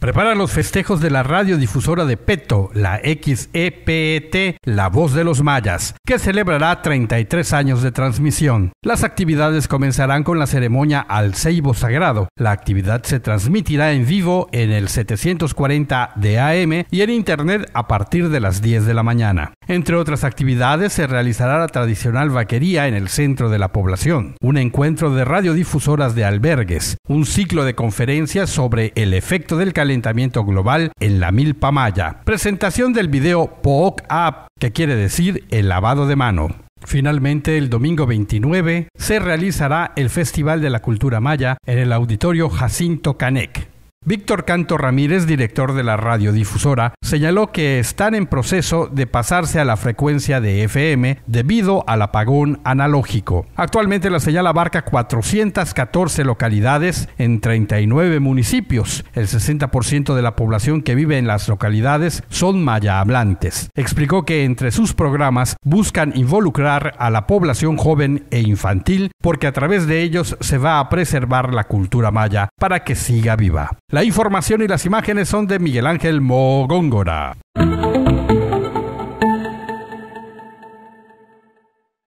Prepara los festejos de la radiodifusora de Peto, la XEPET, La Voz de los Mayas, que celebrará 33 años de transmisión. Las actividades comenzarán con la ceremonia al Ceibo Sagrado. La actividad se transmitirá en vivo en el 740 de AM y en Internet a partir de las 10 de la mañana. Entre otras actividades se realizará la tradicional vaquería en el centro de la población, un encuentro de radiodifusoras de albergues, un ciclo de conferencias sobre el efecto del calentamiento calentamiento global en la milpa maya. Presentación del video POOC UP, que quiere decir el lavado de mano. Finalmente, el domingo 29 se realizará el Festival de la Cultura Maya en el Auditorio Jacinto Canek. Víctor Canto Ramírez, director de la radiodifusora, señaló que están en proceso de pasarse a la frecuencia de FM debido al apagón analógico. Actualmente la señal abarca 414 localidades en 39 municipios. El 60% de la población que vive en las localidades son maya hablantes. Explicó que entre sus programas buscan involucrar a la población joven e infantil porque a través de ellos se va a preservar la cultura maya para que siga viva. La información y las imágenes son de Miguel Ángel Mogóngora.